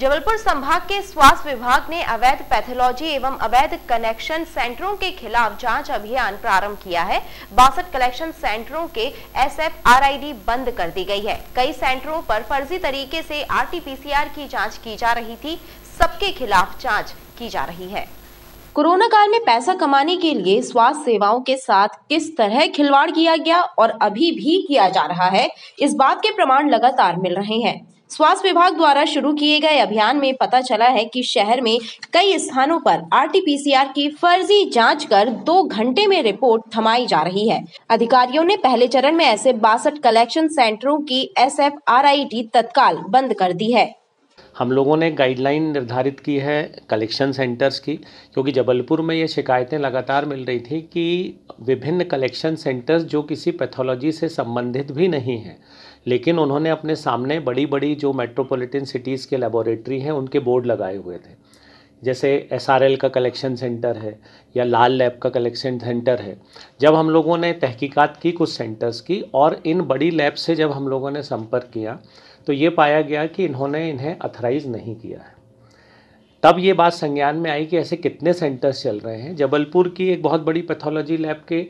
जबलपुर संभाग के स्वास्थ्य विभाग ने अवैध पैथोलॉजी एवं अवैध कनेक्शन सेंटरों के खिलाफ जांच अभियान प्रारंभ किया है बासठ कलेक्शन सेंटरों के एसएफआरआईडी बंद कर दी गई है कई सेंटरों पर फर्जी तरीके से आरटीपीसीआर की जांच की जा रही थी सबके खिलाफ जांच की जा रही है कोरोना काल में पैसा कमाने के लिए स्वास्थ्य सेवाओं के साथ किस तरह खिलवाड़ किया गया और अभी भी किया जा रहा है इस बात के प्रमाण लगातार मिल रहे हैं स्वास्थ्य विभाग द्वारा शुरू किए गए अभियान में पता चला है कि शहर में कई स्थानों पर आरटीपीसीआर की फर्जी जांच कर दो घंटे में रिपोर्ट थमाई जा रही है अधिकारियों ने पहले चरण में ऐसे बासठ कलेक्शन सेंटरों की एस तत्काल बंद कर दी है हम लोगों ने गाइडलाइन निर्धारित की है कलेक्शन सेंटर्स की क्योंकि जबलपुर में ये शिकायतें लगातार मिल रही थी कि विभिन्न कलेक्शन सेंटर्स जो किसी पैथोलॉजी से संबंधित भी नहीं हैं लेकिन उन्होंने अपने सामने बड़ी बड़ी जो मेट्रोपॉलिटन सिटीज़ के लेबोरेटरी हैं उनके बोर्ड लगाए हुए थे जैसे एस का कलेक्शन सेंटर है या लाल लैब का कलेक्शन सेंटर है जब हम लोगों ने तहकीकात की कुछ सेंटर्स की और इन बड़ी लैब से जब हम लोगों ने संपर्क किया तो ये पाया गया कि इन्होंने इन्हें अथराइज नहीं किया है तब ये बात संज्ञान में आई कि ऐसे कितने सेंटर्स चल रहे हैं जबलपुर की एक बहुत बड़ी पैथोलॉजी लैब के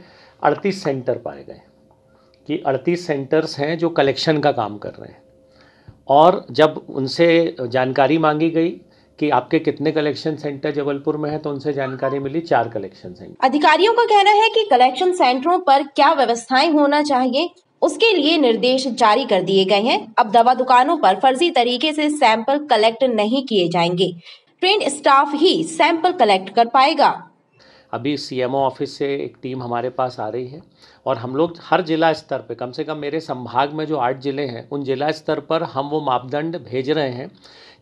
अड़तीस सेंटर पाए गए कि अड़तीस सेंटर्स हैं जो कलेक्शन का काम कर रहे हैं और जब उनसे जानकारी मांगी गई कि आपके कितने कलेक्शन सेंटर जबलपुर में है तो उनसे जानकारी मिली चार कलेक्शन सेंटर अधिकारियों का कहना है कि कलेक्शन सेंटरों पर क्या व्यवस्थाएं होना चाहिए उसके लिए निर्देश जारी कर दिए गए हैं अब दवा दुकानों पर फर्जी तरीके से सैंपल कलेक्ट नहीं किए जाएंगे ट्रेन स्टाफ ही सैंपल कलेक्ट कर पाएगा अभी सीएमओ ऑफिस से एक टीम हमारे पास आ रही है और हम लोग हर जिला स्तर पे कम से कम मेरे संभाग में जो आठ ज़िले हैं उन जिला स्तर पर हम वो मापदंड भेज रहे हैं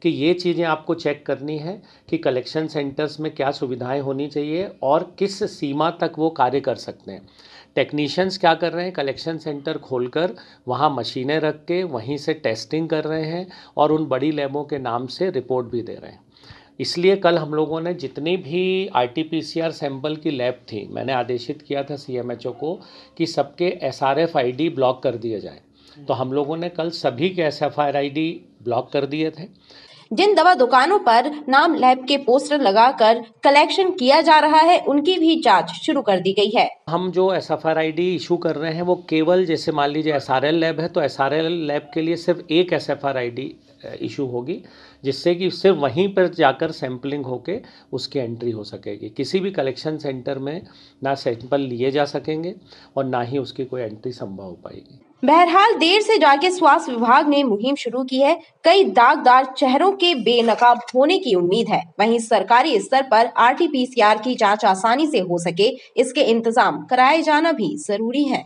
कि ये चीज़ें आपको चेक करनी है कि कलेक्शन सेंटर्स में क्या सुविधाएं होनी चाहिए और किस सीमा तक वो कार्य कर सकते हैं टेक्नीशियंस क्या कर रहे हैं कलेक्शन सेंटर खोलकर वहाँ मशीनें रख के वहीं से टेस्टिंग कर रहे हैं और उन बड़ी लैबों के नाम से रिपोर्ट भी दे रहे हैं इसलिए कल हम लोगों ने जितनी भी आर सैंपल की लैब थी मैंने आदेशित किया था सी को कि सबके एस आर ब्लॉक कर दिए जाए तो हम लोगों ने कल सभी के एस एफ ब्लॉक कर दिए थे जिन दवा दुकानों पर नाम लैब के पोस्टर लगाकर कलेक्शन किया जा रहा है उनकी भी जांच शुरू कर दी गई है हम जो S F R I D issue कर रहे हैं वो केवल जैसे मान लीजिए एस आर एल लैब है तो एस आर एल लैब के लिए सिर्फ एक S F R I D issue होगी जिससे कि सिर्फ वहीं पर जाकर सैम्पलिंग होके उसकी एंट्री हो सकेगी किसी भी कलेक्शन सेंटर में ना सैंपल लिए जा सकेंगे और ना ही उसकी कोई एंट्री संभव हो पाएगी बहरहाल देर से जाके स्वास्थ्य विभाग ने मुहिम शुरू की है कई दागदार चेहरों के बेनकाब होने की उम्मीद है वहीं सरकारी स्तर पर आरटीपीसीआर की जांच आसानी से हो सके इसके इंतजाम कराए जाना भी जरूरी है